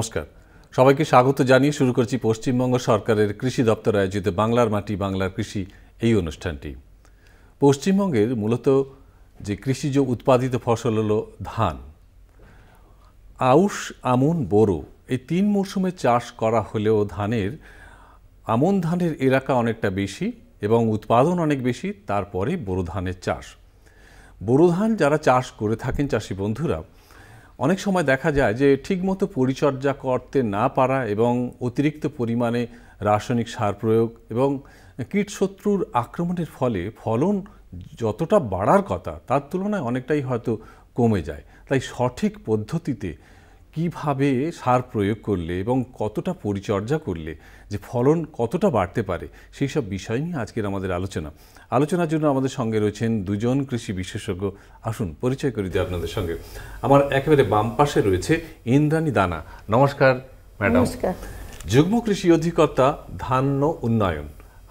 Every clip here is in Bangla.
নমস্কার সবাইকে স্বাগত জানিয়ে শুরু করছি পশ্চিমবঙ্গ সরকারের কৃষি দপ্তর আয়োজিত বাংলার মাটি বাংলার কৃষি এই অনুষ্ঠানটি পশ্চিমবঙ্গের মূলত যে কৃষিজ উৎপাদিত ফসল হল ধান আউশ আমন বোরো এই তিন মরশুমে চাষ করা হলেও ধানের আমন ধানের এলাকা অনেকটা বেশি এবং উৎপাদন অনেক বেশি তারপরে বোরো ধানের চাষ বোরো ধান যারা চাষ করে থাকেন চাষি বন্ধুরা অনেক সময় দেখা যায় যে ঠিকমতো পরিচর্যা করতে না পারা এবং অতিরিক্ত পরিমাণে রাসায়নিক সার প্রয়োগ এবং কীটশত্রুর আক্রমণের ফলে ফলন যতটা বাড়ার কথা তার তুলনায় অনেকটাই হয়তো কমে যায় তাই সঠিক পদ্ধতিতে কিভাবে সার প্রয়োগ করলে এবং কতটা পরিচর্যা করলে যে ফলন কতটা বাড়তে পারে সেই সব বিষয় নিয়ে আজকের আমাদের আলোচনা আলোচনার জন্য আমাদের সঙ্গে রয়েছেন দুজন কৃষি বিশেষজ্ঞ আসুন পরিচয় করে দিই আপনাদের সঙ্গে আমার একেবারে বাম পাশে রয়েছে ইন্দ্রাণী দানা নমস্কার ম্যাডাম যুগ্ম কৃষি অধিকর্তা ধান্য উন্নয়ন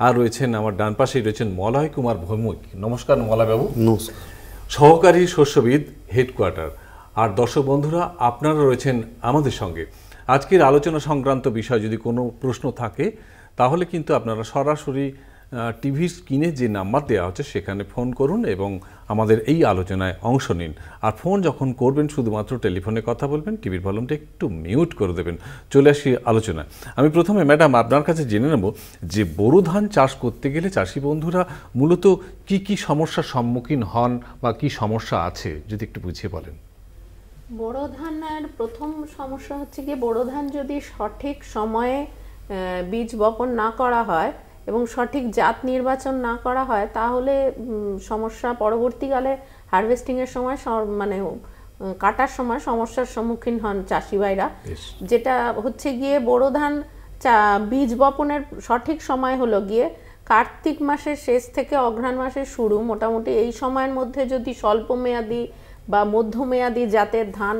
আর রয়েছেন আমার ডান পাশেই রয়েছেন মলয় কুমার ভৌমিক নমস্কার মলাবাবু নমস্কার সহকারী শস্যবিদ হেডকোয়ার্টার আর দর্শক বন্ধুরা আপনারা রয়েছেন আমাদের সঙ্গে আজকের আলোচনা সংক্রান্ত বিষয় যদি কোনো প্রশ্ন থাকে তাহলে কিন্তু আপনারা সরাসরি টিভির স্ক্রিনে যে নাম্বার দেওয়া হচ্ছে সেখানে ফোন করুন এবং আমাদের এই আলোচনায় অংশ নিন আর ফোন যখন করবেন শুধুমাত্র টেলিফোনে কথা বলবেন টিভির ভলিউমটা একটু মিউট করে দেবেন চলে আসি আলোচনায় আমি প্রথমে ম্যাডাম আপনার কাছে জেনে নেব যে বোরো ধান চাষ করতে গেলে চাষি বন্ধুরা মূলত কি কি সমস্যার সম্মুখীন হন বা কি সমস্যা আছে যদি একটু বুঝিয়ে বলেন বোরো ধানের প্রথম সমস্যা হচ্ছে গিয়ে বোরো ধান যদি সঠিক সময়ে বীজ বপন না করা হয় এবং সঠিক জাত নির্বাচন না করা হয় তাহলে সমস্যা পরবর্তীকালে হারভেস্টিংয়ের সময় মানে কাটার সময় সমস্যার সম্মুখীন হন চাষি ভাইরা যেটা হচ্ছে গিয়ে বোরো ধান চা বীজ বপনের সঠিক সময় হলো গিয়ে কার্তিক মাসের শেষ থেকে অঘ্রাণ মাসের শুরু মোটামুটি এই সময়ের মধ্যে যদি স্বল্প মেয়াদি বা মধ্যমেয়াদী জাতের ধান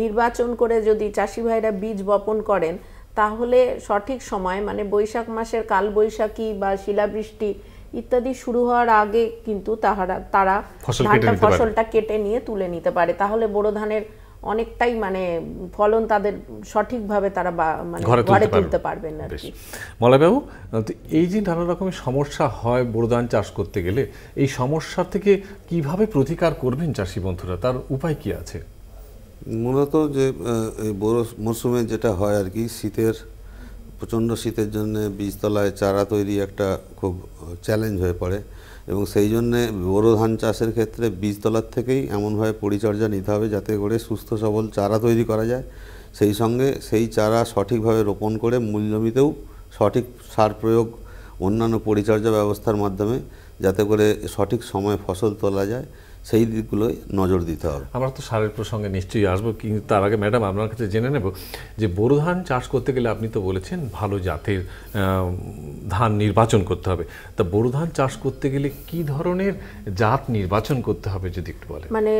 নির্বাচন করে যদি চাষি ভাইরা বীজ বপন করেন তাহলে সঠিক সময় মানে বৈশাখ মাসের কালবৈশাখী বা শিলাবৃষ্টি ইত্যাদি শুরু হওয়ার আগে কিন্তু তাহারা তারা ধানটা ফসলটা কেটে নিয়ে তুলে নিতে পারে তাহলে বোরো ধানের অনেকটাই মানে ফলন তাদের সঠিকভাবে তারা মানে ঘরে তুলতে পারবেন আর কি মলাবাবু এই যে নানা রকমের সমস্যা হয় ধান চাষ করতে গেলে এই সমস্যার থেকে কিভাবে প্রতিকার করবেন চাষি বন্ধুরা তার উপায় কি আছে মূলত যে এই বোরো মরশুমে যেটা হয় আর কি শীতের প্রচণ্ড শীতের জন্য বীজতলায় চারা তৈরি একটা খুব চ্যালেঞ্জ হয়ে পড়ে এবং সেই জন্যে বোরো ধান চাষের ক্ষেত্রে বীজতলার থেকেই এমনভাবে পরিচর্যা নিতে হবে যাতে করে সুস্থ সবল চারা তৈরি করা যায় সেই সঙ্গে সেই চারা সঠিকভাবে রোপণ করে মূল জমিতেও সঠিক সার প্রয়োগ অন্যান্য পরিচর্যা ব্যবস্থার মাধ্যমে যাতে করে সঠিক সময়ে ফসল তোলা যায় সেই দিকগুলোয় নজর দিতে হবে আমরা তো সারের প্রসঙ্গে নিশ্চয়ই আসবো কিন্তু তার আগে ম্যাডাম আপনার কাছে জেনে নেব যে বোরো ধান চাষ করতে গেলে আপনি তো বলেছেন ভালো জাতের ধান নির্বাচন করতে হবে তা বোরো ধান চাষ করতে গেলে কি ধরনের জাত নির্বাচন করতে হবে যদি একটু বলেন মানে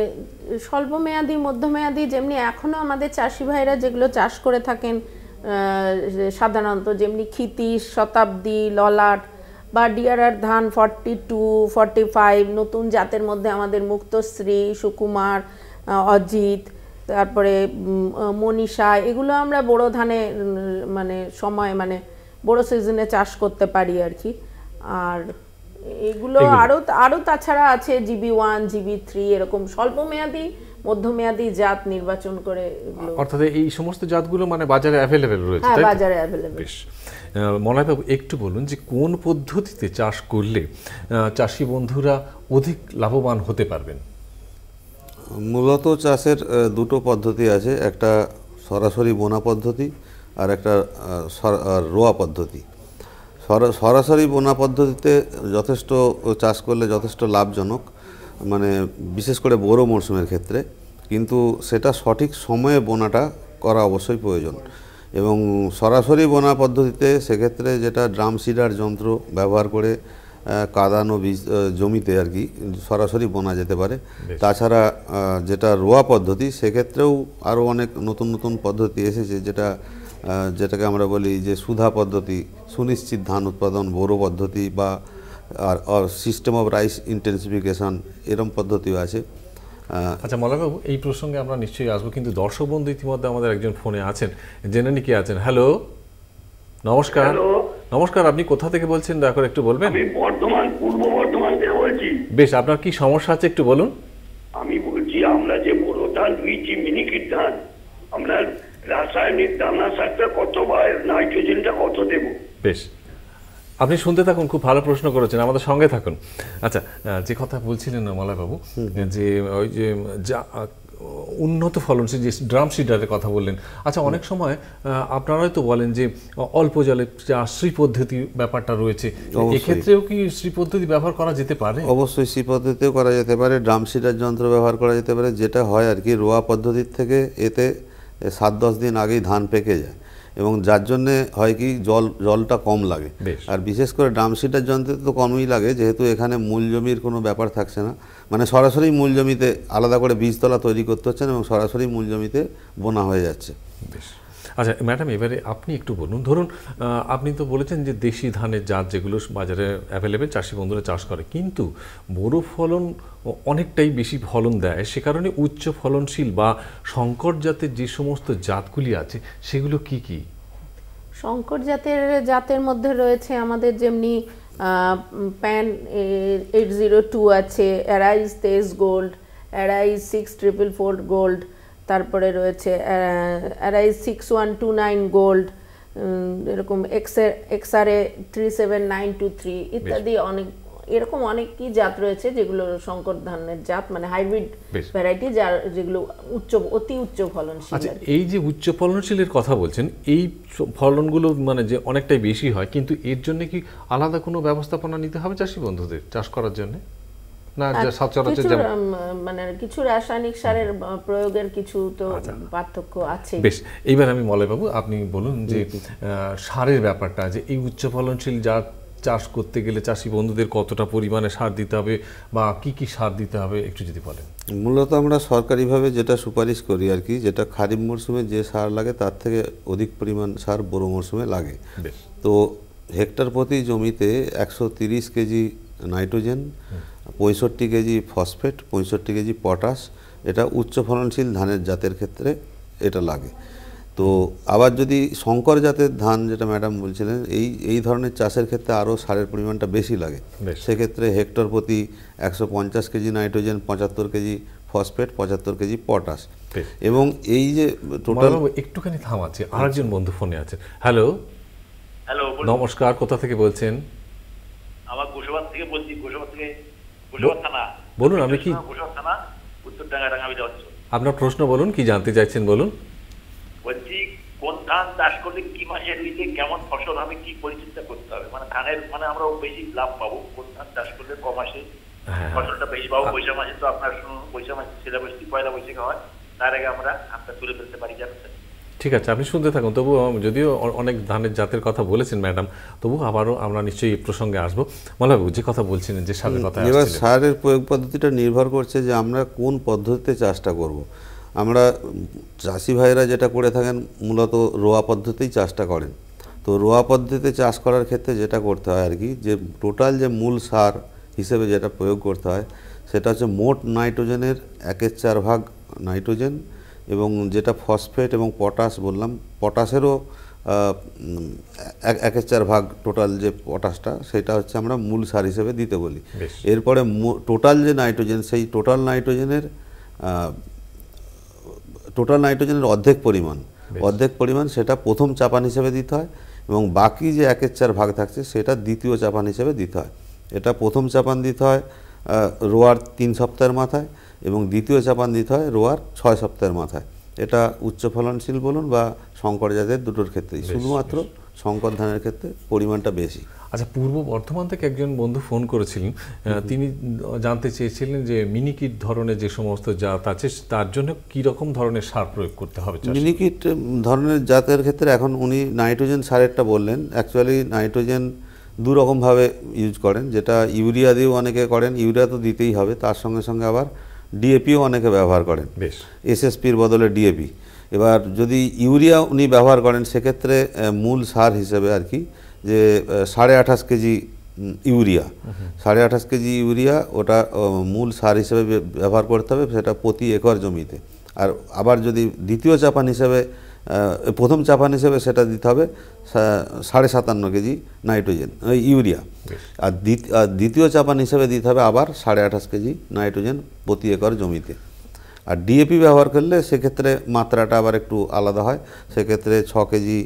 স্বল্পমেয়াদী মধ্যমেয়াদী যেমনি এখনও আমাদের চাষি ভাইরা যেগুলো চাষ করে থাকেন সাধারণত যেমনি ক্ষিতি শতাব্দী ললাট বা ডিআরআর ধান ফর্টি টু ফর্টি ফাইভ নতুন জাতের মধ্যে আমাদের মুক্তশ্রী সুকুমার অজিত তারপরে মনীষা এগুলো আমরা বড় ধানে মানে সময় মানে বড় সিজনে চাষ করতে পারি আর কি আর এগুলো আরও আরও তাছাড়া আছে জিবি ওয়ান জিবি থ্রি এরকম স্বল্প মেয়াদি মধ্যমেয়াদি জাত নির্বাচন করে অর্থাৎ এই সমস্ত জাতগুলো মানে বাজারে অ্যাভেলেবেল রয়েছে হ্যাঁ বাজারে অ্যাভেলেবেল বেশ মলয়বাবু একটু বলুন যে কোন পদ্ধতিতে চাষ করলে চাষি বন্ধুরা অধিক লাভবান হতে পারবেন মূলত চাষের দুটো পদ্ধতি আছে একটা সরাসরি বোনা পদ্ধতি আর একটা রোয়া পদ্ধতি সরাসরি বোনা পদ্ধতিতে যথেষ্ট চাষ করলে যথেষ্ট লাভজনক মানে বিশেষ করে বোরো মরশুমের ক্ষেত্রে কিন্তু সেটা সঠিক সময়ে বোনাটা করা অবশ্যই প্রয়োজন এবং সরাসরি বোনা পদ্ধতিতে সেক্ষেত্রে যেটা ড্রাম সিডার যন্ত্র ব্যবহার করে কাদানো বীজ জমিতে আর কি সরাসরি বোনা যেতে পারে তাছাড়া যেটা রোয়া পদ্ধতি সেক্ষেত্রেও আরও অনেক নতুন নতুন পদ্ধতি এসেছে যেটা যেটাকে আমরা বলি যে সুধা পদ্ধতি সুনিশ্চিত ধান উৎপাদন বোরো পদ্ধতি বা আর সিস্টেম অফ রাইস ইন্টেন্সিফিকেশান এরম পদ্ধতিও আছে আচ্ছা মলাবাবু এই প্রসঙ্গে আমরা নিশ্চয়ই আসবো কিন্তু দর্শক বন্ধু ইতিমধ্যে আমাদের একজন ফোনে আছেন জেনে নি কে আছেন হ্যালো নমস্কার নমস্কার আপনি কোথা থেকে বলছেন দয়া করে একটু বলবেন আমি বর্ধমান পূর্ব বর্ধমান থেকে বলছি বেশ আপনার কি সমস্যা আছে একটু বলুন আমি বলছি আমরা যে বড় ধান লুইচি মিনিকির ধান আমরা রাসায়নিক দানা সারটা কত বা নাইট্রোজেনটা কত দেব বেশ আপনি শুনতে থাকুন খুব ভালো প্রশ্ন করেছেন আমাদের সঙ্গে থাকুন আচ্ছা যে কথা বলছিলেন বাবু যে ওই যে যা উন্নত ফলনশীল যে ড্রাম সিডারের কথা বললেন আচ্ছা অনেক সময় আপনারাই তো বলেন যে অল্প জলে শ্রী পদ্ধতি ব্যাপারটা রয়েছে এক্ষেত্রেও কি শ্রী পদ্ধতি ব্যবহার করা যেতে পারে অবশ্যই শ্রী পদ্ধতিও করা যেতে পারে ড্রাম সিডার যন্ত্র ব্যবহার করা যেতে পারে যেটা হয় আর কি রোয়া পদ্ধতির থেকে এতে সাত দশ দিন আগেই ধান পেকে যায় এবং যার জন্যে হয় কি জল জলটা কম লাগে আর বিশেষ করে ড্রামশিটার যন্ত্রে তো কমই লাগে যেহেতু এখানে মূল জমির কোনো ব্যাপার থাকছে না মানে সরাসরি মূল জমিতে আলাদা করে বীজতলা তৈরি করতে হচ্ছে না এবং সরাসরি মূল জমিতে বোনা হয়ে যাচ্ছে বেশ আচ্ছা ম্যাডাম এবারে আপনি একটু বলুন ধরুন আপনি তো বলেছেন যে দেশি ধানের জাত যেগুলো বাজারে অ্যাভেলেবেল চাষি বন্ধুরা চাষ করে কিন্তু বড় ফলন অনেকটাই বেশি ফলন দেয় সে কারণে উচ্চ ফলনশীল বা সংকট জাতের যে সমস্ত জাতগুলি আছে সেগুলো কি কি সংকট জাতের জাতের মধ্যে রয়েছে আমাদের যেমনি প্যান এইট জিরো টু আছে Arize Tej gold Arize six triple four gold তারপরে রয়েছে Arize six one two nine gold এরকম এক্সের A three seven nine two three ইত্যাদি অনেক এরকম অনেকই জাত রয়েছে যেগুলো শঙ্কর ধানের জাত মানে হাইব্রিড ভ্যারাইটি যার যেগুলো উচ্চ অতি উচ্চ ফলনশীল আচ্ছা এই যে উচ্চ ফলনশীলের কথা বলছেন এই ফলনগুলো মানে যে অনেকটাই বেশি হয় কিন্তু এর জন্য কি আলাদা কোনো ব্যবস্থাপনা নিতে হবে চাষি বন্ধুদের চাষ করার জন্য না মানে কিছু রাসায়নিক সারের প্রয়োগের কিছু তো আচ্ছা। পার্থক্য আছে বেশ এইবার আমি মলয় আপনি বলুন যে সারের ব্যাপারটা যে এই উচ্চ ফলনশীল জাত চাষ করতে গেলে চাষি বন্ধুদের কতটা পরিমাণে সার দিতে হবে বা কি কি সার দিতে হবে একটু যদি বলেন মূলত আমরা সরকারিভাবে যেটা সুপারিশ করি আর কি যেটা খারিফ মরশুমে যে সার লাগে তার থেকে অধিক পরিমাণ সার বড়ো মরশুমে লাগে তো হেক্টর প্রতি জমিতে একশো কেজি নাইট্রোজেন পঁয়ষট্টি কেজি ফসফেট পঁয়ষট্টি কেজি পটাশ এটা উচ্চ ফলনশীল ধানের জাতের ক্ষেত্রে এটা লাগে তো আবার যদি শঙ্কর জাতের ধান যেটা ম্যাডাম বলছিলেন এই এই ধরনের চাষের ক্ষেত্রে আরও সারের পরিমাণটা বেশি লাগে সেক্ষেত্রে হেক্টর প্রতি একশো পঞ্চাশ কেজি নাইট্রোজেন পঁচাত্তর কেজি ফসফেট পঁচাত্তর কেজি পটাশ এবং এই যে টোটাল একটুখানি আছে আরেকজন বন্ধু ফোনে আছে হ্যালো হ্যালো নমস্কার কোথা থেকে বলছেন আমার বলুন আমি কি আপনার প্রশ্ন বলুন কি জানতে চাইছেন বলুন বলছি কোন ধান চাষ করলে কি মাসে রুইতে কেমন ফসল আমি কি পরিচিন্তা করতে হবে মানে ধানের মানে আমরা বেশি লাভ পাবো কোন ধান চাষ করলে কম মাসে হ্যাঁ। ফসলটা বেশি পাবো বৈশাখ মাসে তো আপনার শুনুন বৈশাখ মাসে সিলেবাসটি পয়লা বৈশাখে হয় তার আগে আমরা আমরা তুলে ফেলতে পারি জানেন ঠিক আছে আপনি শুনতে থাকুন তবু যদিও অনেক ধানের জাতের কথা বলেছেন ম্যাডাম তবু আবারও আমরা নিশ্চয়ই এই প্রসঙ্গে আসবো হবে যে কথা বলছেন যে সারের কথা এবার সারের প্রয়োগ পদ্ধতিটা নির্ভর করছে যে আমরা কোন পদ্ধতিতে চাষটা করব। আমরা চাষি ভাইরা যেটা করে থাকেন মূলত রোয়া পদ্ধতিই চাষটা করেন তো রোয়া পদ্ধতিতে চাষ করার ক্ষেত্রে যেটা করতে হয় আর কি যে টোটাল যে মূল সার হিসেবে যেটা প্রয়োগ করতে হয় সেটা হচ্ছে মোট নাইট্রোজেনের একের চার ভাগ নাইট্রোজেন এবং যেটা ফসফেট এবং পটাশ বললাম পটাশেরও এক চার ভাগ টোটাল যে পটাশটা সেটা হচ্ছে আমরা মূল সার হিসেবে দিতে বলি এরপরে টোটাল যে নাইট্রোজেন সেই টোটাল নাইট্রোজেনের টোটাল নাইট্রোজেনের অর্ধেক পরিমাণ অর্ধেক পরিমাণ সেটা প্রথম চাপান হিসেবে দিতে হয় এবং বাকি যে একের চার ভাগ থাকছে সেটা দ্বিতীয় চাপান হিসেবে দিতে হয় এটা প্রথম চাপান দিতে হয় রোয়ার তিন সপ্তাহের মাথায় এবং দ্বিতীয় চাপান দিতে হয় রোয়ার ছয় সপ্তাহের মাথায় এটা উচ্চ ফলনশীল বলুন বা শঙ্কর জাতের দুটোর ক্ষেত্রেই শুধুমাত্র শঙ্কর ধানের ক্ষেত্রে পরিমাণটা বেশি আচ্ছা পূর্ব বর্ধমান থেকে একজন বন্ধু ফোন করেছিলেন তিনি জানতে চেয়েছিলেন যে মিনিকিট ধরনের যে সমস্ত জাত আছে তার জন্য কীরকম রকম ধরনের সার প্রয়োগ করতে হবে মিনিকিট ধরনের জাতের ক্ষেত্রে এখন উনি নাইট্রোজেন সারেরটা বললেন অ্যাকচুয়ালি নাইট্রোজেন দু রকমভাবে ইউজ করেন যেটা ইউরিয়া দিয়েও অনেকে করেন ইউরিয়া তো দিতেই হবে তার সঙ্গে সঙ্গে আবার ডিএপিও অনেকে ব্যবহার করেন বেশ এসএসপির বদলে ডিএপি এবার যদি ইউরিয়া উনি ব্যবহার করেন সেক্ষেত্রে মূল সার হিসেবে আর কি যে সাড়ে আঠাশ কেজি ইউরিয়া সাড়ে আঠাশ কেজি ইউরিয়া ওটা মূল সার হিসেবে ব্যবহার করতে হবে সেটা প্রতি একর জমিতে আর আবার যদি দ্বিতীয় চাপান হিসেবে প্রথম চাপান হিসেবে সেটা দিতে হবে সাড়ে সাতান্ন কেজি নাইট্রোজেন ইউরিয়া আর দ্বিতীয় চাপান হিসেবে দিতে হবে আবার সাড়ে আঠাশ কেজি নাইট্রোজেন প্রতি একর জমিতে আর ডিএপি ব্যবহার করলে সেক্ষেত্রে মাত্রাটা আবার একটু আলাদা হয় সেক্ষেত্রে ছ কেজি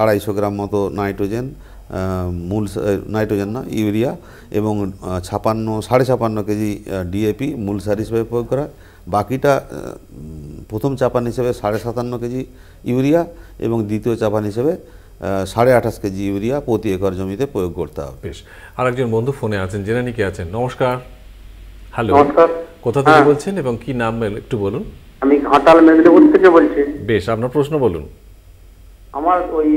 আড়াইশো গ্রাম মতো নাইট্রোজেন মূল নাইট্রোজেন না ইউরিয়া এবং ছাপান্ন সাড়ে ছাপান্ন কেজি ডিএপি মূল সার হিসেবে প্রয়োগ করা বাকিটা প্রথম চাপান হিসেবে সাড়ে সাতান্ন কেজি ইউরিয়া এবং দ্বিতীয় চাপান হিসেবে সাড়ে আঠাশ কেজি ইউরিয়া প্রতি একর জমিতে প্রয়োগ করতে হবে বেশ একজন বন্ধু ফোনে আছেন জেনে নিকে আছেন নমস্কার হ্যালো কোথা থেকে হ্যাঁ। বলছেন এবং কি নাম একটু বলুন আমি ঘাটাল মেদিনীপুর থেকে বলছি বেশ আপনার প্রশ্ন বলুন আমার ওই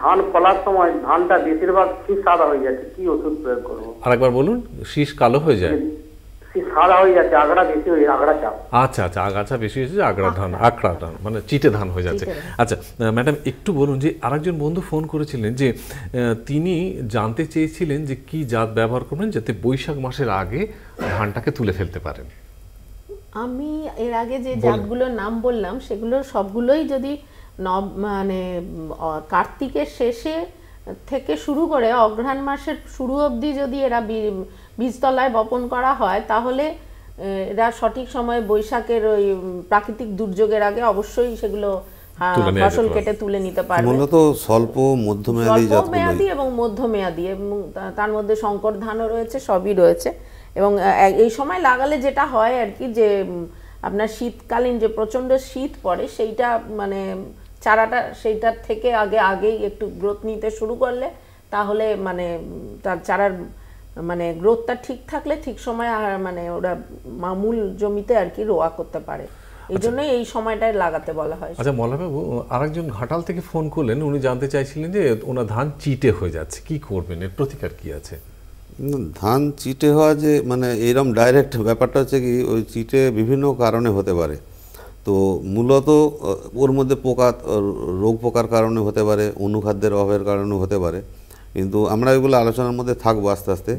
ধান ফলার সময় ধানটা বেশিরভাগ শীষ সাদা হয়ে যাচ্ছে কি ওষুধ প্রয়োগ করবো আর একবার বলুন শীষ কালো হয়ে যায় হ্যাঁ। আচ্ছা, আচ্ছা, আচ্ছা। মানে চিটে ধান হয়ে যাচ্ছে আচ্ছা ম্যাডাম একটু বলুন যে আরেকজন বন্ধু ফোন করেছিলেন যে তিনি জানতে চেয়েছিলেন যে কি জাত ব্যবহার করবেন যাতে বৈশাখ মাসের আগে ধানটাকে তুলে ফেলতে পারেন আমি এর আগে যে জাতগুলোর নাম বললাম সেগুলো সবগুলোই যদি নব মানে কার্তিকের শেষে থেকে শুরু করে অঘ্রাণ মাসের শুরু অবধি যদি এরা বীজতলায় বপন করা হয় তাহলে এরা সঠিক সময়ে বৈশাখের ওই প্রাকৃতিক দুর্যোগের আগে অবশ্যই সেগুলো ফসল কেটে তুলে নিতে পারবে মূলত স্বল্প মধ্যমেয়াদী মেয়াদী এবং মধ্যমেয়াদী এবং তার মধ্যে সংকর ধানও রয়েছে সবই রয়েছে এবং এই সময় লাগালে যেটা হয় আর কি যে আপনার শীতকালীন যে প্রচণ্ড শীত পড়ে সেইটা মানে চারাটা সেইটার থেকে আগে আগেই একটু গ্রোথ নিতে শুরু করলে তাহলে মানে তার চারার মানে গ্রোথটা ঠিক থাকলে ঠিক সময় মানে ওরা মামুল জমিতে আর কি রোয়া করতে পারে এই আচ্ছা। জন্য এই সময়টায় লাগাতে বলা হয় আচ্ছা মল্লাবাবু আরেকজন ঘাটাল থেকে ফোন করলেন উনি জানতে চাইছিলেন যে ওনার ধান চিটে হয়ে যাচ্ছে কি করবেন এর প্রতিকার কি আছে ধান চিটে হওয়া যে মানে এরম ডাইরেক্ট ব্যাপারটা হচ্ছে কি ওই চিটে বিভিন্ন কারণে হতে পারে তো মূলত ওর মধ্যে পোকা রোগ পোকার কারণে হতে পারে অনুখাদ্যের অভাবের কারণে হতে পারে কিন্তু আমরা এগুলো আলোচনার মধ্যে থাকবো আস্তে আস্তে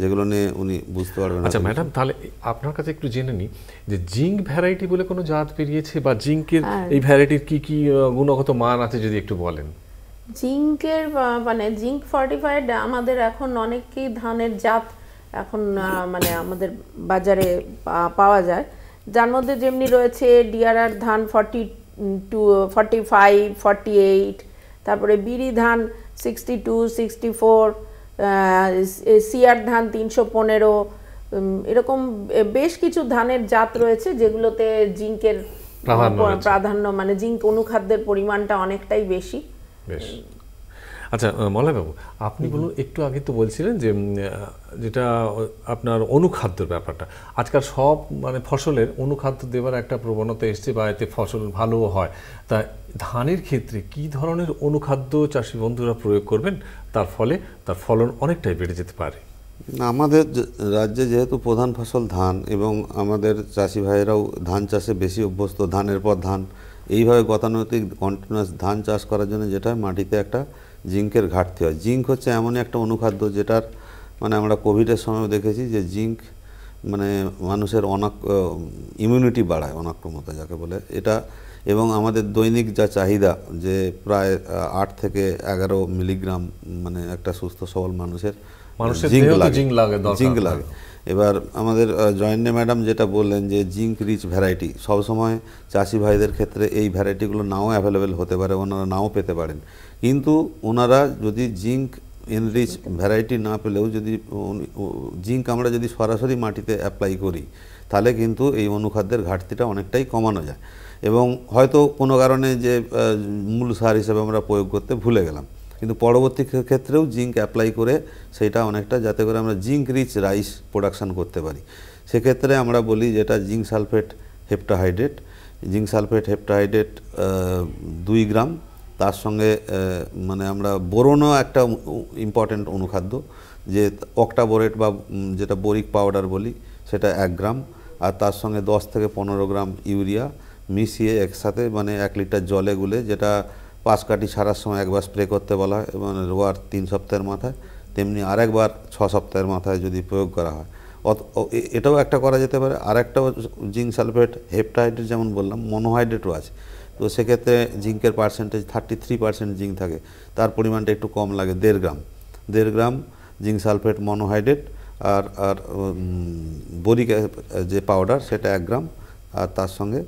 যেগুলো নিয়ে উনি বুঝতে পারবেন আচ্ছা ম্যাডাম তাহলে আপনার কাছে একটু জেনে নি যে জিঙ্ক ভ্যারাইটি বলে কোনো জাত বেরিয়েছে বা জিঙ্কের এই ভ্যারাইটির কি কি গুণগত মান আছে যদি একটু বলেন জিঙ্কের মানে জিঙ্ক ফর্টিফাইড আমাদের এখন অনেকই ধানের জাত এখন মানে আমাদের বাজারে পাওয়া যায় যার মধ্যে যেমনি রয়েছে ডিআরআর ধান forty two forty five forty eight তারপরে বিড়ি ধান সিক্সটি টু সিক্সটি ফোর সিয়ার ধান তিনশো পনেরো এরকম বেশ কিছু ধানের জাত রয়েছে যেগুলোতে জিঙ্কের প্রাধান্য মানে জিঙ্ক অনুখাদ্যের পরিমাণটা অনেকটাই বেশি আচ্ছা মলাবাবু আপনি বলুন একটু আগে তো বলছিলেন যে যেটা আপনার অনুখাদ্যর ব্যাপারটা আজকাল সব মানে ফসলের অনুখাদ্য দেওয়ার একটা প্রবণতা এসছে বা এতে ফসল ভালোও হয় তা ধানের ক্ষেত্রে কি ধরনের অনুখাদ্য চাষি বন্ধুরা প্রয়োগ করবেন তার ফলে তার ফলন অনেকটাই বেড়ে যেতে পারে আমাদের রাজ্যে যেহেতু প্রধান ফসল ধান এবং আমাদের চাষি ভাইয়েরাও ধান চাষে বেশি অভ্যস্ত ধানের পর ধান এইভাবে গতানুগতিক কন্টিনিউয়াস ধান চাষ করার জন্য যেটা মাটিতে একটা জিঙ্কের ঘাটতি হয় জিঙ্ক হচ্ছে এমন একটা অনুখাদ্য যেটার মানে আমরা কোভিডের সময় দেখেছি যে জিঙ্ক মানে মানুষের অনাক ইমিউনিটি বাড়ায় অনাক্রমতা যাকে বলে এটা এবং আমাদের দৈনিক যা চাহিদা যে প্রায় আট থেকে এগারো মিলিগ্রাম মানে একটা সুস্থ সবল মানুষের জিঙ্ক লাগে এবার আমাদের জয়েন্ডে ম্যাডাম যেটা বললেন যে জিঙ্ক রিচ ভ্যারাইটি সবসময় চাষি ভাইদের ক্ষেত্রে এই ভ্যারাইটিগুলো নাও অ্যাভেলেবেল হতে পারে ওনারা নাও পেতে পারেন কিন্তু ওনারা যদি জিঙ্ক এনরিচ ভ্যারাইটি না পেলেও যদি জিঙ্ক আমরা যদি সরাসরি মাটিতে অ্যাপ্লাই করি তাহলে কিন্তু এই অনুখাদ্যের ঘাটতিটা অনেকটাই কমানো যায় এবং হয়তো কোনো কারণে যে মূল সার হিসেবে আমরা প্রয়োগ করতে ভুলে গেলাম কিন্তু পরবর্তী ক্ষেত্রেও জিঙ্ক অ্যাপ্লাই করে সেটা অনেকটা যাতে করে আমরা জিঙ্ক রিচ রাইস প্রোডাকশান করতে পারি সেক্ষেত্রে আমরা বলি যেটা zinc sulphate heptahydrate zinc sulphate heptahydrate দুই গ্রাম তার সঙ্গে মানে আমরা বোরনও একটা ইম্পর্ট্যান্ট অনুখাদ্য যে অক্টাবোরেট বা যেটা বোরিক পাউডার বলি সেটা এক গ্রাম আর তার সঙ্গে দশ থেকে পনেরো গ্রাম ইউরিয়া মিশিয়ে একসাথে মানে এক লিটার জলে গুলে যেটা পাঁচ কাটি ছাড়ার সময় একবার স্প্রে করতে বলা হয় এবং মানে রোয়ার তিন সপ্তাহের মাথায় তেমনি আরেকবার ছ সপ্তাহের মাথায় যদি প্রয়োগ করা হয় অত এটাও একটা করা যেতে পারে আর একটাও জিঙ্ক সালফেট হেপটাইড যেমন বললাম মনোহাইড্রেটও আছে তো সেক্ষেত্রে জিঙ্কের percentage thirty three percent zinc থাকে তার পরিমাণটা একটু কম লাগে দেড় গ্রাম দেড় গ্রাম জিঙ্ক সালফেট মনোহাইড্রেট আর আর বরিক যে পাউডার সেটা এক গ্রাম আর তার সঙ্গে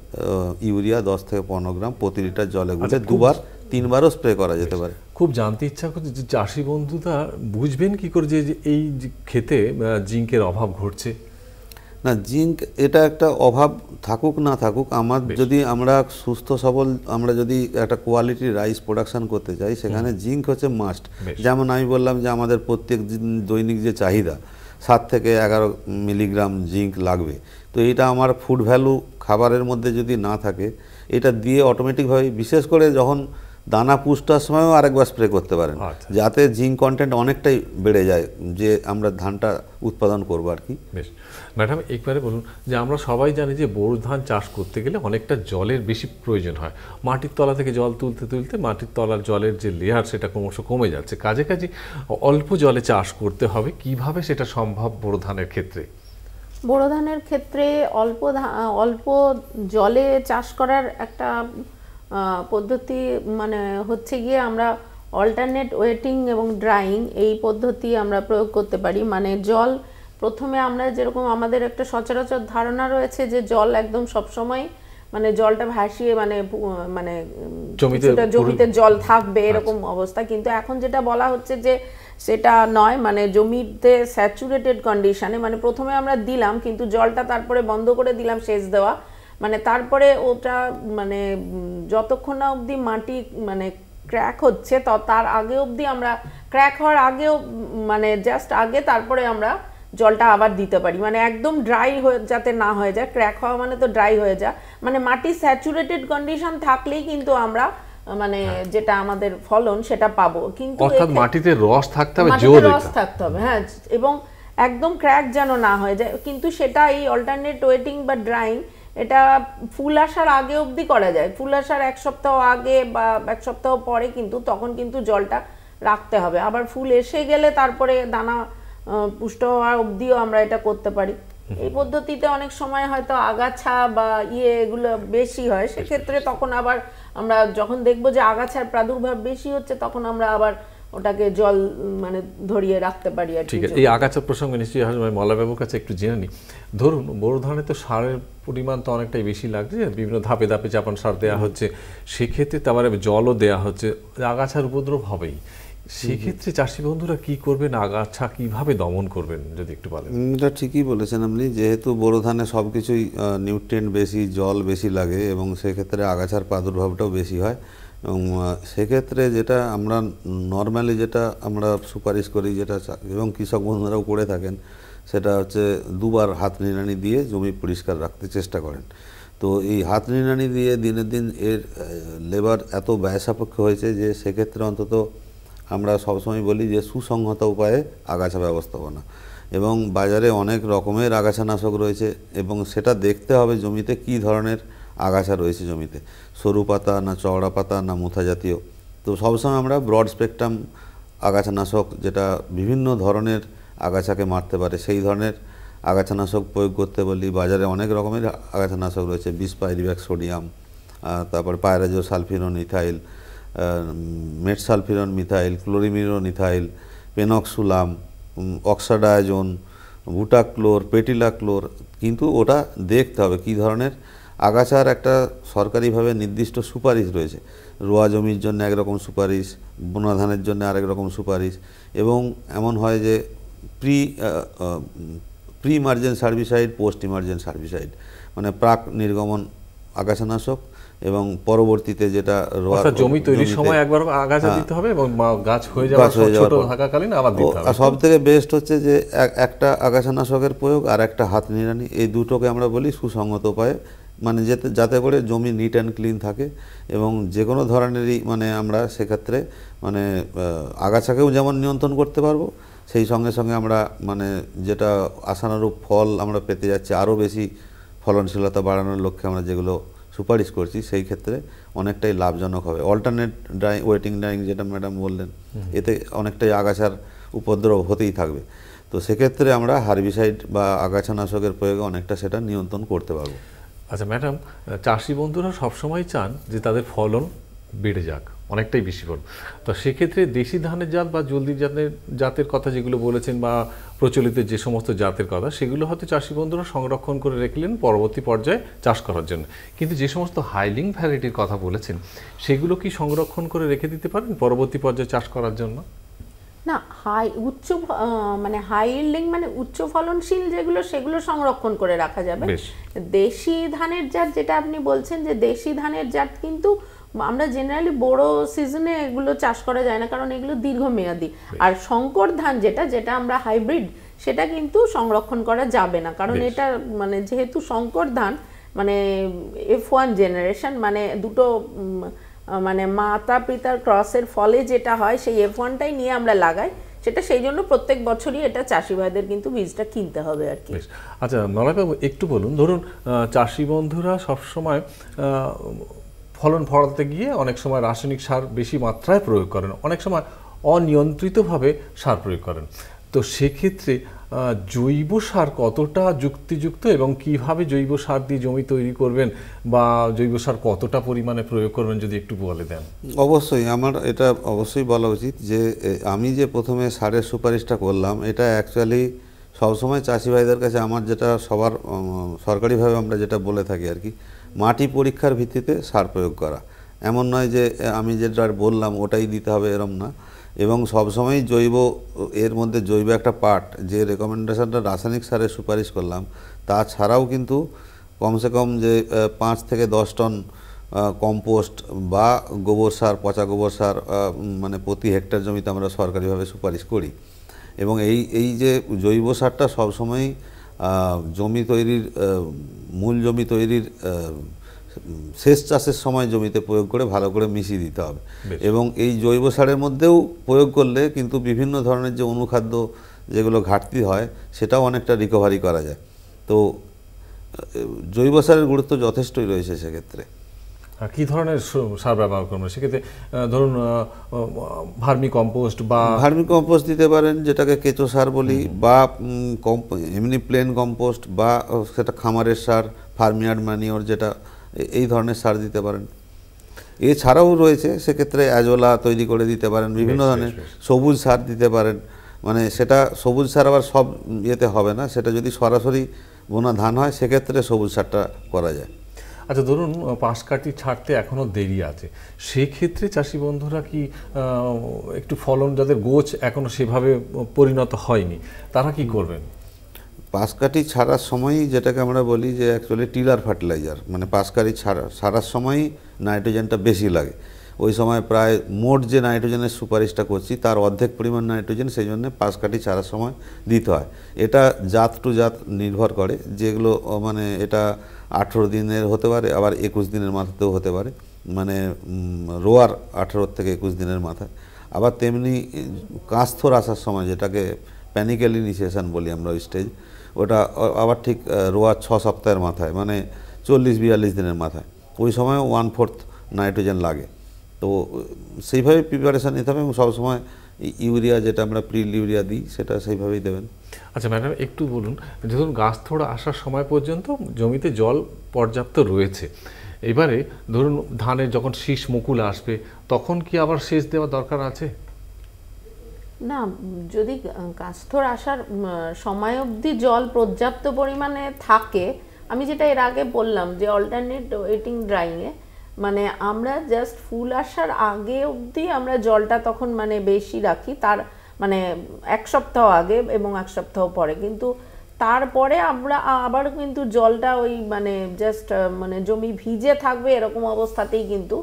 ইউরিয়া দশ থেকে পনেরো গ্রাম প্রতি লিটার জলে গুলে আচ্ছা, দুবার তিনবারও স্প্রে করা যেতে পারে খুব জানতে ইচ্ছা করছে যে চাষি বন্ধুরা বুঝবেন কি করে যে এই ক্ষেতে জিঙ্কের অভাব ঘটছে না জিঙ্ক এটা একটা অভাব থাকুক না থাকুক আমার যদি আমরা সুস্থ সবল আমরা যদি একটা কোয়ালিটি রাইস প্রোডাকশান করতে চাই সেখানে জিঙ্ক হচ্ছে মাস্ট যেমন আমি বললাম যে আমাদের প্রত্যেক দৈনিক যে চাহিদা সাত থেকে এগারো মিলিগ্রাম জিঙ্ক লাগবে তো এটা আমার ফুড ভ্যালু খাবারের মধ্যে যদি না থাকে এটা দিয়ে অটোমেটিকভাবে বিশেষ করে যখন দানা পুষ্টার সময়ও আরেকবার স্প্রে করতে পারেন আচ্ছা, আচ্ছা। যাতে জিঙ্ক কন্টেন্ট অনেকটাই বেড়ে যায় যে আমরা ধানটা উৎপাদন করবো আর কি বেশ ম্যাডাম একবারে বলুন যে আমরা সবাই জানি যে বোরো ধান চাষ করতে গেলে অনেকটা জলের বেশি প্রয়োজন হয় মাটির তলা থেকে জল তুলতে তুলতে মাটির তলার জলের যে লেয়ার সেটা ক্রমশ কমে যাচ্ছে কাজে কাজে অল্প জলে চাষ করতে হবে কিভাবে সেটা সম্ভব বোরো ধানের ক্ষেত্রে বোরো ধানের ক্ষেত্রে অল্প অল্প জলে চাষ করার একটা পদ্ধতি মানে হচ্ছে গিয়ে আমরা অল্টারনেট ওয়েটিং এবং ড্রাইং এই পদ্ধতি আমরা প্রয়োগ করতে পারি মানে জল প্রথমে আমরা যেরকম আমাদের একটা সচরাচর ধারণা রয়েছে যে জল একদম সবসময় মানে জলটা ভাসিয়ে মানে মানে জমিতে জল থাকবে আচ্ছা। এরকম অবস্থা কিন্তু এখন যেটা বলা হচ্ছে যে সেটা নয় মানে জমিতে স্যাচুরেটেড কন্ডিশনে মানে প্রথমে আমরা দিলাম কিন্তু জলটা তারপরে বন্ধ করে দিলাম সেচ দেওয়া মানে তারপরে ওটা মানে যতক্ষণ না অবধি মাটি মানে ক্র্যাক হচ্ছে তো তার আগে অবধি আমরা ক্র্যাক হওয়ার আগেও মানে জাস্ট আগে তারপরে আমরা জলটা আবার দিতে পারি মানে একদম ড্রাই হয়ে যাতে না হয়ে যায় ক্র্যাক হওয়া মানে তো ড্রাই হয়ে যায় মানে মাটি স্যাচুরেটেড কন্ডিশন থাকলেই কিন্তু আমরা মানে হ্যাঁ। যেটা আমাদের ফলন সেটা পাবো কিন্তু অর্থাৎ মাটিতে রস থাকতে হবে জোর রস থাকতে হবে হ্যাঁ এবং একদম ক্র্যাক যেন না হয়ে যায় কিন্তু সেটা এই অল্টারনেট ওয়েটিং বা ড্রাইং এটা ফুল আসার আগে অবধি করা যায় ফুল আসার এক সপ্তাহ আগে বা এক সপ্তাহ পরে কিন্তু তখন কিন্তু জলটা রাখতে হবে আবার ফুল এসে গেলে তারপরে দানা পুষ্ট হওয়া অবধিও আমরা এটা করতে পারি এই পদ্ধতিতে অনেক সময় হয়তো আগাছা বা ইয়ে এগুলো বেশি হয় সেক্ষেত্রে তখন আবার আমরা যখন দেখব যে আগাছার প্রাদুর্ভাব বেশি হচ্ছে তখন আমরা আবার ওটাকে জল মানে ধরিয়ে রাখতে পারি আর ঠিক আছে এই আগাছা প্রসঙ্গে নিশ্চয়ই আসলে মলাবাবুর কাছে একটু জেনে নিই ধরুন বোরো ধানে তো সারের পরিমাণ তো অনেকটাই বেশি লাগছে বিভিন্ন ধাপে ধাপে চাপান সার দেওয়া হচ্ছে সেক্ষেত্রে তারপরে মানে জলও দেওয়া হচ্ছে আগাছার উপদ্রব হবেই সেক্ষেত্রে চাষি বন্ধুরা কি করবেন আগাছা কিভাবে দমন করবেন যদি একটু বলেন এটা ঠিকই বলেছেন আপনি যেহেতু বোরো ধানে সব কিছুই নিউট্রেন্ট বেশি জল বেশি লাগে এবং সেক্ষেত্রে আগাছার প্রাদুর্ভাবটাও বেশি হয় এবং সেক্ষেত্রে যেটা আমরা নর্মালি যেটা আমরা সুপারিশ করি যেটা এবং কৃষক বন্ধুরাও করে থাকেন সেটা হচ্ছে দুবার হাত নিড়ানি দিয়ে জমি পরিষ্কার রাখতে চেষ্টা করেন তো এই হাত নিড়ানি দিয়ে দিনের দিন এর লেবার এত ব্যয়সাপেক্ষ হয়েছে যে সেক্ষেত্রে অন্তত আমরা সবসময় বলি যে সুসংহত উপায়ে আগাছা ব্যবস্থাপনা এবং বাজারে অনেক রকমের আগাছানাশক রয়েছে এবং সেটা দেখতে হবে জমিতে কি ধরনের আগাছা রয়েছে জমিতে সরু পাতা না চওড়া পাতা না মুথা জাতীয় তো সবসময় আমরা ব্রড স্পেকট্রাম আগাছানাশক যেটা বিভিন্ন ধরনের আগাছাকে মারতে পারে সেই ধরনের আগাছানাশক প্রয়োগ করতে বলি বাজারে অনেক রকমের আগাছানাশক রয়েছে বিষ পাইরিব্যাক সোডিয়াম তারপর pyrazosulfuron ethyl metsulfuron methyl chlorimuron ethyl penoxsulam oxadiazon butachlor pretilachlor কিন্তু ওটা দেখতে হবে কী ধরনের আগাছার একটা সরকারিভাবে নির্দিষ্ট সুপারিশ রয়েছে রোয়া জমির জন্য একরকম সুপারিশ বোনা ধানের জন্য আরেক রকম সুপারিশ এবং এমন হয় যে pre pre emergent herbicide post emergent herbicide মানে প্রাক নির্গমন আগাছানাশক এবং পরবর্তীতে যেটা জমি তৈরির সময় একবার আগাছা হ্যাঁ। দিতে হবে এবং গাছ হয়ে যাওয়ার ছোট থাকাকালীন আবার দিতে হবে সব থেকে বেস্ট হচ্ছে যে একটা আগাছানাশকের প্রয়োগ আর একটা হাত নিড়ানি এই দুটোকে আমরা বলি সুসংগত উপায়ে মানে যেতে যাতে করে জমি নিট অ্যান্ড ক্লিন থাকে এবং যে কোনো ধরনেরই মানে আমরা সেক্ষেত্রে মানে আগাছাকেও যেমন নিয়ন্ত্রণ করতে পারবো সেই সঙ্গে সঙ্গে আমরা মানে যেটা আশানুরূপ ফল আমরা পেতে যাচ্ছি আরও বেশি ফলনশীলতা বাড়ানোর লক্ষ্যে আমরা যেগুলো সুপারিশ করছি সেই ক্ষেত্রে অনেকটাই লাভজনক হবে অল্টারনেট ড্রাইং ওয়েটিং ড্রাইং যেটা ম্যাডাম বললেন এতে অনেকটাই আগাছার উপদ্রব হতেই থাকবে তো সেক্ষেত্রে আমরা হার্বিসাইড বা আগাছানাশকের প্রয়োগে অনেকটা সেটা নিয়ন্ত্রণ করতে পারবো আচ্ছা ম্যাডাম চাষি বন্ধুরা সবসময় চান যে তাদের ফলন বেড়ে যাক অনেকটাই বেশি ফলন তো সেক্ষেত্রে দেশি ধানের জাত বা জলদি জাতের জাতের কথা যেগুলো বলেছেন বা প্রচলিত যে সমস্ত জাতের কথা সেগুলো হয়তো চাষি বন্ধুরা সংরক্ষণ করে রেখলেন পরবর্তী পর্যায়ে চাষ করার জন্য কিন্তু যে সমস্ত হাইলিং ভ্যারাইটির কথা বলেছেন সেগুলো কি সংরক্ষণ করে রেখে দিতে পারেন পরবর্তী পর্যায়ে চাষ করার জন্য না হাই উচ্চ মানে হাই ইল্ডিং মানে উচ্চ ফলনশীল যেগুলো সেগুলো সংরক্ষণ করে রাখা যাবে দেশি ধানের জাত যেটা আপনি বলছেন যে দেশি ধানের জাত কিন্তু আমরা জেনারেলি বড় সিজনে এগুলো চাষ করা যায় না কারণ এগুলো দীর্ঘমেয়াদী আর শঙ্কর ধান যেটা যেটা আমরা হাইব্রিড সেটা কিন্তু সংরক্ষণ করা যাবে না কারণ এটা মানে যেহেতু শঙ্কর ধান মানে এফ ওয়ান জেনারেশন মানে দুটো মানে মাতা পিতার ক্রসের ফলে যেটা হয় সেই এফ ওয়ানটাই নিয়ে আমরা লাগাই সেটা সেই জন্য প্রত্যেক বছরই এটা চাষি ভাইদের কিন্তু বীজটা কিনতে হবে আর কি আচ্ছা নলাইবাবু একটু বলুন ধরুন চাষি বন্ধুরা সবসময় ফলন ফলাতে গিয়ে অনেক সময় রাসায়নিক সার বেশি মাত্রায় প্রয়োগ করেন অনেক সময় অনিয়ন্ত্রিতভাবে সার প্রয়োগ করেন তো সেক্ষেত্রে জৈব সার কতটা যুক্তিযুক্ত এবং কিভাবে জৈব সার দিয়ে জমি তৈরি করবেন বা জৈব সার কতটা পরিমাণে প্রয়োগ করবেন যদি একটু বলে দেন অবশ্যই আমার এটা অবশ্যই বলা উচিত যে আমি যে প্রথমে সারের সুপারিশটা করলাম এটা অ্যাকচুয়ালি সবসময় চাষি ভাইদের কাছে আমার যেটা সবার সরকারিভাবে আমরা যেটা বলে থাকি আর কি মাটি পরীক্ষার ভিত্তিতে সার প্রয়োগ করা এমন নয় যে আমি যেটা বললাম ওটাই দিতে হবে এরম না এবং সবসময় জৈব এর মধ্যে জৈব একটা পার্ট যে রেকমেন্ডেশনটা রাসায়নিক সারের সুপারিশ করলাম তাছাড়াও কিন্তু কমসে কম যে পাঁচ থেকে দশ টন কম্পোস্ট বা গোবর সার পচা গোবর সার মানে প্রতি হেক্টর জমিতে আমরা সরকারিভাবে সুপারিশ করি এবং এই এই যে জৈব সারটা সবসময়ই জমি তৈরির মূল জমি তৈরির শেষ চাষের সময় জমিতে প্রয়োগ করে ভালো করে মিশিয়ে দিতে হবে এবং এই জৈব সারের মধ্যেও প্রয়োগ করলে কিন্তু বিভিন্ন ধরনের যে অনুখাদ্য যেগুলো ঘাটতি হয় সেটাও অনেকটা রিকভারি করা যায় তো জৈব সারের গুরুত্ব যথেষ্টই রয়েছে সেক্ষেত্রে কি ধরনের সার ব্যবহার করবেন সেক্ষেত্রে ধরুন ভার্মি কম্পোস্ট বা ভার্মি কম্পোস্ট দিতে পারেন যেটাকে কেঁচো সার বলি বা এমনি প্লেন কম্পোস্ট বা সেটা খামারের সার ফার্মিয়ার ম্যানিওর যেটা এই ধরনের সার দিতে পারেন এছাড়াও রয়েছে সেক্ষেত্রে অ্যাজোলা তৈরি করে দিতে পারেন বিভিন্ন ধরনের সবুজ সার দিতে পারেন মানে সেটা সবুজ সার আবার সব ইয়েতে হবে না সেটা যদি সরাসরি বোনা ধান হয় সেক্ষেত্রে সবুজ সারটা করা যায় আচ্ছা ধরুন পাশ কাটি ছাড়তে এখনও দেরি আছে সেক্ষেত্রে চাষি বন্ধুরা কি একটু ফলন যাদের গোছ এখনও সেভাবে পরিণত হয়নি তারা কি করবেন পাশকাঠি ছাড়ার সময়ই যেটাকে আমরা বলি যে অ্যাকচুয়ালি টিলার ফার্টিলাইজার মানে পাশকাঠি ছাড়া ছাড়ার সময়ই নাইট্রোজেনটা বেশি লাগে ওই সময় প্রায় মোট যে নাইট্রোজেনের সুপারিশটা করছি তার অর্ধেক পরিমাণ নাইট্রোজেন সেই জন্য পাশকাঠি ছাড়ার সময় দিতে হয় এটা জাত টু জাত নির্ভর করে যেগুলো মানে এটা আঠেরো দিনের হতে পারে আবার একুশ দিনের মাথাতেও হতে পারে মানে রোয়ার আঠেরো থেকে একুশ দিনের মাথায় আবার তেমনি কাঁস্থর আসার সময় যেটাকে প্যানিক্যাল ইনিশিয়েশন বলি আমরা ওই স্টেজ ওটা আবার ঠিক রোয়া ছ সপ্তাহের মাথায় মানে চল্লিশ বিয়াল্লিশ দিনের মাথায় ওই সময় ওয়ান ফোর্থ নাইট্রোজেন লাগে তো সেইভাবে প্রিপারেশান নিতে হবে এবং সবসময় ইউরিয়া যেটা আমরা প্রিল ইউরিয়া দিই সেটা সেইভাবেই দেবেন আচ্ছা ম্যাডাম একটু বলুন ধরুন গাছ থোড়া আসার সময় পর্যন্ত জমিতে জল পর্যাপ্ত রয়েছে এবারে ধরুন ধানের যখন শীষ মুকুল আসবে তখন কি আবার শেষ দেওয়া দরকার আছে না যদি কাস্থর আসার সময় অবধি জল পর্যাপ্ত পরিমাণে থাকে আমি যেটা এর আগে বললাম যে অল্টারনেট ওয়েটিং ড্রাইংয়ে মানে আমরা জাস্ট ফুল আসার আগে অবধি আমরা জলটা তখন মানে বেশি রাখি তার মানে এক সপ্তাহ আগে এবং এক সপ্তাহ পরে কিন্তু তারপরে আমরা আবার কিন্তু জলটা ওই মানে জাস্ট মানে জমি ভিজে থাকবে এরকম অবস্থাতেই কিন্তু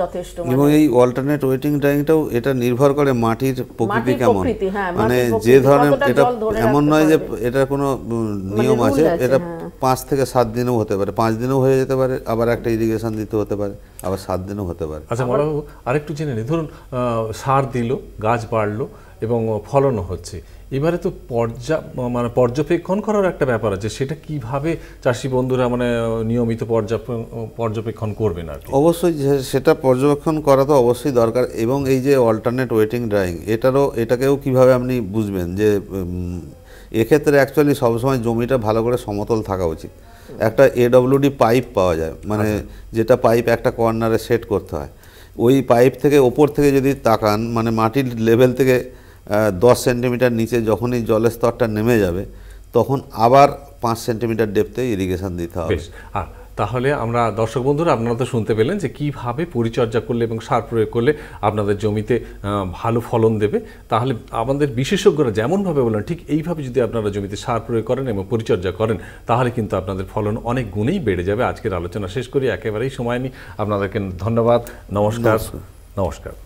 যথেষ্ট এবং মানে এই অল্টারনেট ওয়েটিং ড্রাইংটাও এটা নির্ভর করে মাটির প্রকৃতি কেমন হ্যাঁ, মানে যে ধরনের এটা এমন নয় যে এটা কোনো মানে নিয়ম আছে হ্যাঁ। এটা পাঁচ থেকে সাত দিনও হতে পারে পাঁচ দিনেও হয়ে যেতে পারে আবার একটা ইরিগেশন দিতে হতে পারে আবার সাত দিনও হতে পারে আচ্ছা মারাবু আরেকটু জেনে নিই ধরুন সার দিল গাছ বাড়লো এবং ফলনও হচ্ছে এবারে তো পর্যা মানে পর্যবেক্ষণ করার একটা ব্যাপার আছে সেটা কিভাবে চাষি বন্ধুরা মানে নিয়মিত পর্যবেক্ষণ করবেন আর অবশ্যই সেটা পর্যবেক্ষণ করা তো অবশ্যই দরকার এবং এই যে অল্টারনেট ওয়েটিং ড্রাইং এটারও এটাকেও কিভাবে আপনি বুঝবেন যে এক্ষেত্রে অ্যাকচুয়ালি সবসময় জমিটা ভালো করে সমতল থাকা উচিত একটা এডব্লিউডি পাইপ পাওয়া যায় মানে আচ্ছা। যেটা পাইপ একটা কর্নারে সেট করতে হয় ওই পাইপ থেকে ওপর থেকে যদি তাকান মানে মাটির লেভেল থেকে দশ সেন্টিমিটার নিচে যখনই জলের স্তরটা নেমে যাবে তখন আবার পাঁচ সেন্টিমিটার ডেপতে ইরিগেশন দিতে হবে তাহলে আমরা দর্শক বন্ধুরা আপনারা তো শুনতে পেলেন যে কিভাবে পরিচর্যা করলে এবং সার প্রয়োগ করলে আপনাদের জমিতে ভালো ফলন দেবে তাহলে আমাদের বিশেষজ্ঞরা যেমনভাবে বলেন ঠিক এইভাবে যদি আপনারা জমিতে সার প্রয়োগ করেন এবং পরিচর্যা করেন তাহলে কিন্তু আপনাদের ফলন অনেক গুণেই বেড়ে যাবে আজকের আলোচনা শেষ করি একেবারেই সময় নিই আপনাদেরকে ধন্যবাদ নমস্কার নমস্কার